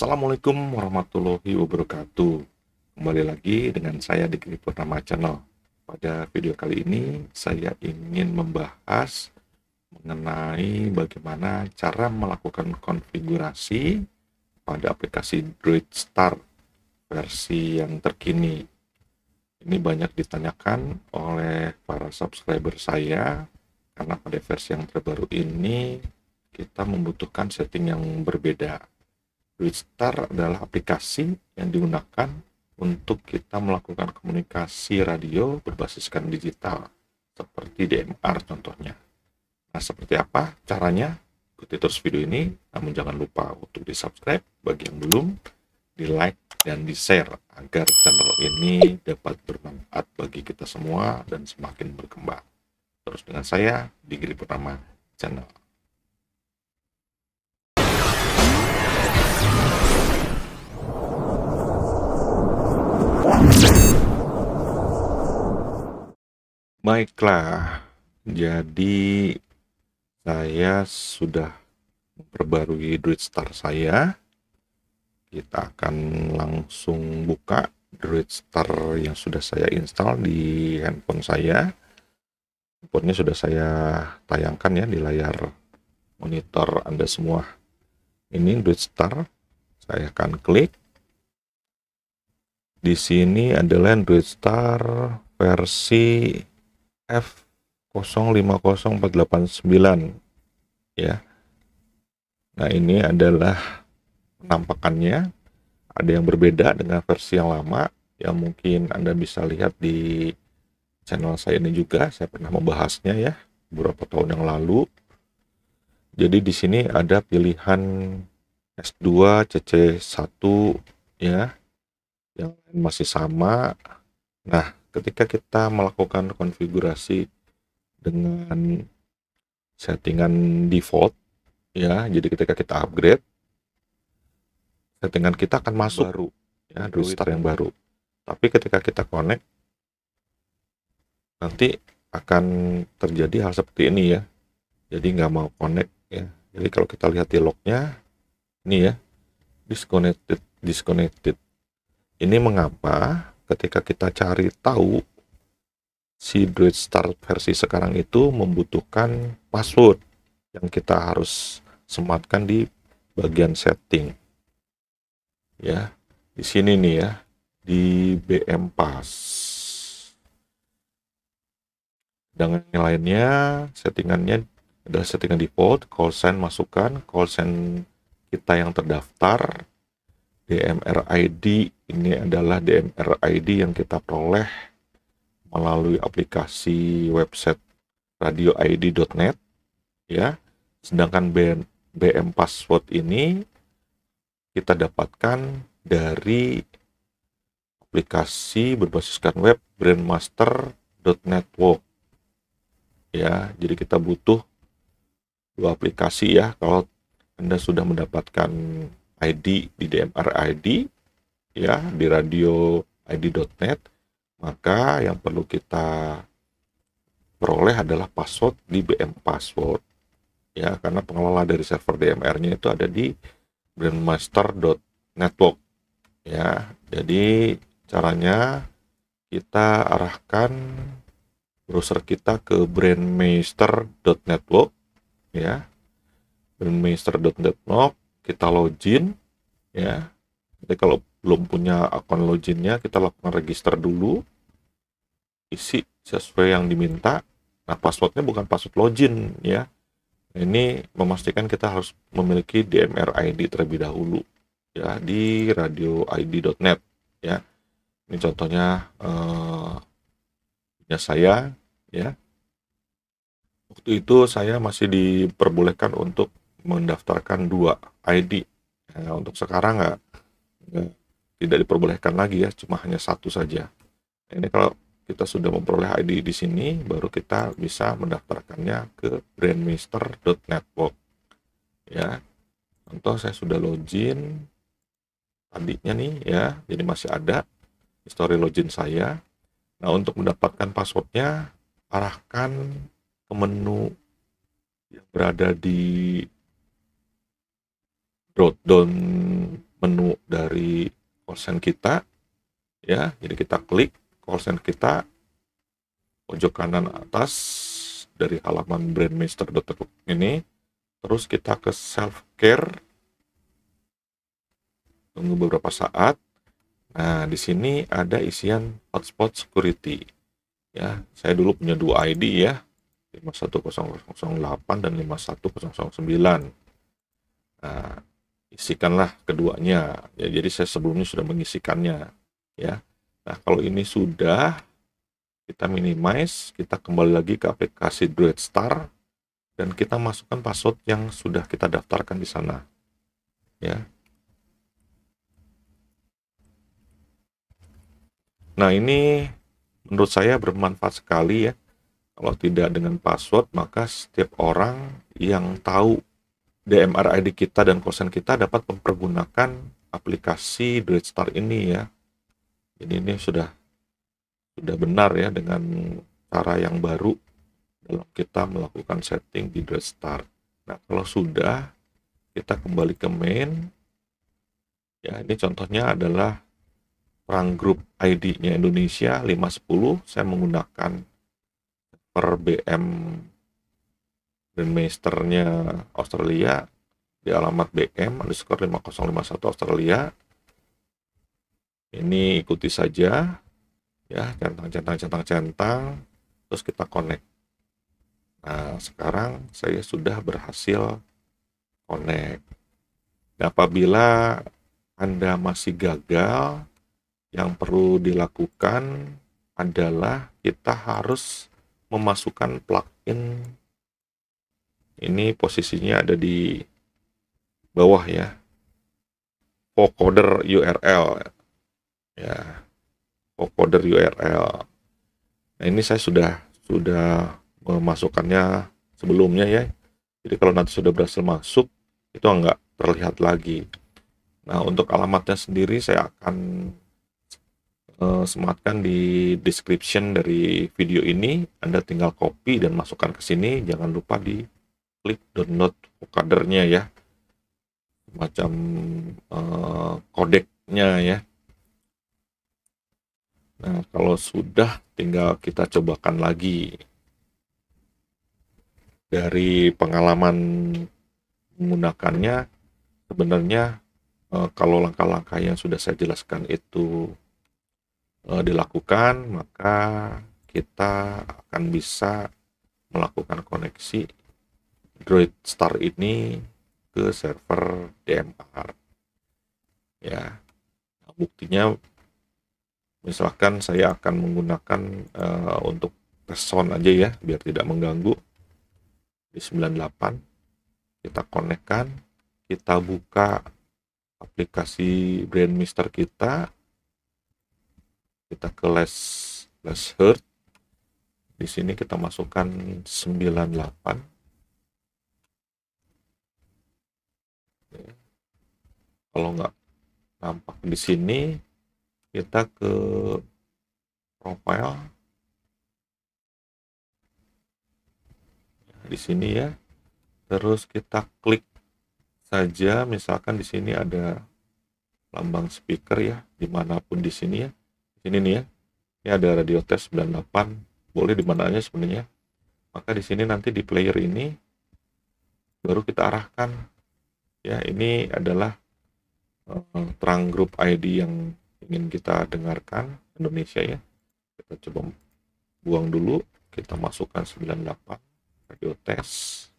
Assalamualaikum warahmatullahi wabarakatuh Kembali lagi dengan saya di Purnama Channel Pada video kali ini saya ingin membahas mengenai bagaimana cara melakukan konfigurasi pada aplikasi Droid Star versi yang terkini Ini banyak ditanyakan oleh para subscriber saya karena pada versi yang terbaru ini kita membutuhkan setting yang berbeda Twitter adalah aplikasi yang digunakan untuk kita melakukan komunikasi radio berbasiskan digital, seperti DMR contohnya. Nah, seperti apa caranya? Ikuti terus video ini, namun jangan lupa untuk di-subscribe bagi yang belum, di-like, dan di-share agar channel ini dapat bermanfaat bagi kita semua dan semakin berkembang. Terus dengan saya, Giri Purnama Channel. Baiklah, jadi saya sudah perbarui Druid Star saya. Kita akan langsung buka Druid Star yang sudah saya install di handphone saya. Handphonenya sudah saya tayangkan ya di layar monitor Anda semua. Ini Druid Star, saya akan klik. Di sini adalah Druid Star versi F050489 ya. Nah, ini adalah penampakannya ada yang berbeda dengan versi yang lama yang mungkin Anda bisa lihat di channel saya ini juga saya pernah membahasnya ya beberapa tahun yang lalu. Jadi di sini ada pilihan S2, CC1 ya. Yang masih sama. Nah, ketika kita melakukan konfigurasi dengan settingan default ya jadi ketika kita upgrade settingan kita akan masuk baru ya restart ya. yang baru tapi ketika kita connect nanti akan terjadi hal seperti ini ya jadi nggak mau connect ya jadi kalau kita lihat di lognya ini ya disconnected disconnected ini mengapa ketika kita cari tahu si Droid Start versi sekarang itu membutuhkan password yang kita harus sematkan di bagian setting. Ya, di sini nih ya, di BM Pass. Dengan yang lainnya, settingannya adalah settingan default, call sign masukkan, call sign kita yang terdaftar, DMR ID ini adalah DMR ID yang kita peroleh melalui aplikasi website radioid.net ya. Sedangkan BM, BM password ini kita dapatkan dari aplikasi berbasiskan web brandmaster.network ya. Jadi kita butuh dua aplikasi ya kalau Anda sudah mendapatkan ID di DMR ID ya di radio ID.net maka yang perlu kita peroleh adalah password di BM password ya karena pengelola dari server DMR-nya itu ada di brandmaster.network ya jadi caranya kita arahkan browser kita ke brandmaster.network ya brandmaster.network kita login ya jadi kalau belum punya akun loginnya kita lakukan register dulu isi sesuai yang diminta nah passwordnya bukan password login ya ini memastikan kita harus memiliki DMR ID terlebih dahulu ya di radioid.net ya ini contohnya eh, punya saya ya waktu itu saya masih diperbolehkan untuk mendaftarkan dua ID. Nah, ya, untuk sekarang nggak tidak diperbolehkan lagi ya, cuma hanya satu saja. ini kalau kita sudah memperoleh ID di sini, baru kita bisa mendaftarkannya ke brandmaster.network. Ya, contoh saya sudah login tadinya nih ya, jadi masih ada history login saya. Nah, untuk mendapatkan passwordnya, arahkan ke menu yang berada di down menu dari call kita ya jadi kita klik call kita pojok kanan atas dari halaman brandmaster.com ini terus kita ke self care tunggu beberapa saat nah di sini ada isian hotspot security ya saya dulu punya dua ID ya 51008 dan 51009 nah isikanlah keduanya ya jadi saya sebelumnya sudah mengisikannya ya nah kalau ini sudah kita minimize kita kembali lagi ke aplikasi Duet Star dan kita masukkan password yang sudah kita daftarkan di sana ya nah ini menurut saya bermanfaat sekali ya kalau tidak dengan password maka setiap orang yang tahu DMR ID kita dan kosen kita dapat mempergunakan aplikasi DreadStar ini ya. Ini ini sudah sudah benar ya dengan cara yang baru dalam kita melakukan setting di DreadStar. Nah, kalau sudah kita kembali ke main. Ya, ini contohnya adalah perang grup ID-nya Indonesia 510 saya menggunakan per BM Grandmasternya Australia di alamat BM underscore 5051 Australia ini ikuti saja ya centang centang centang centang terus kita connect nah sekarang saya sudah berhasil connect dan apabila anda masih gagal yang perlu dilakukan adalah kita harus memasukkan plugin ini posisinya ada di bawah ya vocoder URL ya vocoder URL nah ini saya sudah sudah memasukkannya sebelumnya ya jadi kalau nanti sudah berhasil masuk itu enggak terlihat lagi nah untuk alamatnya sendiri saya akan uh, sematkan di description dari video ini Anda tinggal copy dan masukkan ke sini jangan lupa di klik download kadernya ya macam uh, kodeknya ya nah kalau sudah tinggal kita cobakan lagi dari pengalaman menggunakannya sebenarnya uh, kalau langkah-langkah yang sudah saya jelaskan itu uh, dilakukan maka kita akan bisa melakukan koneksi Android Star ini ke server DMR. Ya, nah, buktinya misalkan saya akan menggunakan uh, untuk tes sound aja ya, biar tidak mengganggu di 98 kita konekkan kita buka aplikasi brand mister kita kita ke less less hurt di sini kita masukkan 98 kalau nggak nampak di sini kita ke profile di sini ya terus kita klik saja misalkan di sini ada lambang speaker ya dimanapun di sini ya di sini nih ya ini ada radio test 98 boleh aja sebenarnya maka di sini nanti di player ini baru kita arahkan ya ini adalah Eh, terang grup ID yang ingin kita dengarkan Indonesia ya kita coba buang dulu kita masukkan 98 radio test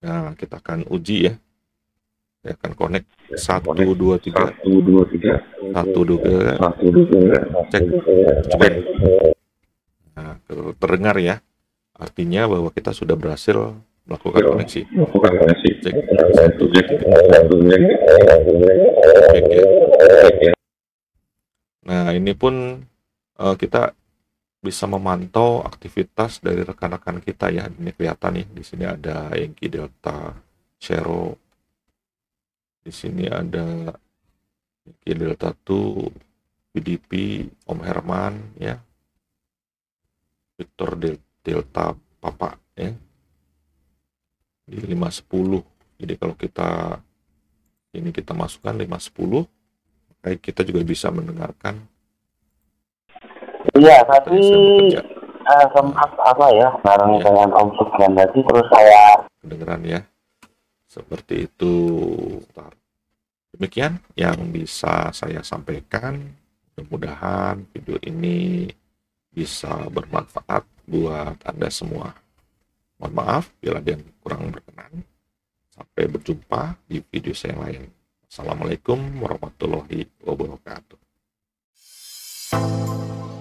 nah kita akan uji ya saya akan connect satu dua tiga satu dua tiga satu dua tiga cek cek nah terdengar ya artinya bahwa kita sudah berhasil melakukan iya. koneksi. Melakukan koneksi. Cek. Cek. Ya. Cek. Cek. Ya. Nah ini pun uh, kita bisa memantau aktivitas dari rekan-rekan kita ya. Ini kelihatan nih di sini ada Yankee Delta, Chero. Di sini ada Yankee Delta 2, BDP, Om Herman ya. Victor Delta Papa ya di 510 jadi kalau kita ini kita masukkan 510 maka kita juga bisa mendengarkan iya tapi uh, eh, sempat apa ya bareng ya. dengan Om Sukman tadi terus saya kedengeran ya seperti itu Bentar. demikian yang bisa saya sampaikan mudah-mudahan video ini bisa bermanfaat buat Anda semua. Mohon maaf bila ada yang kurang berkenan. Sampai berjumpa di video saya yang lain. Assalamualaikum warahmatullahi wabarakatuh.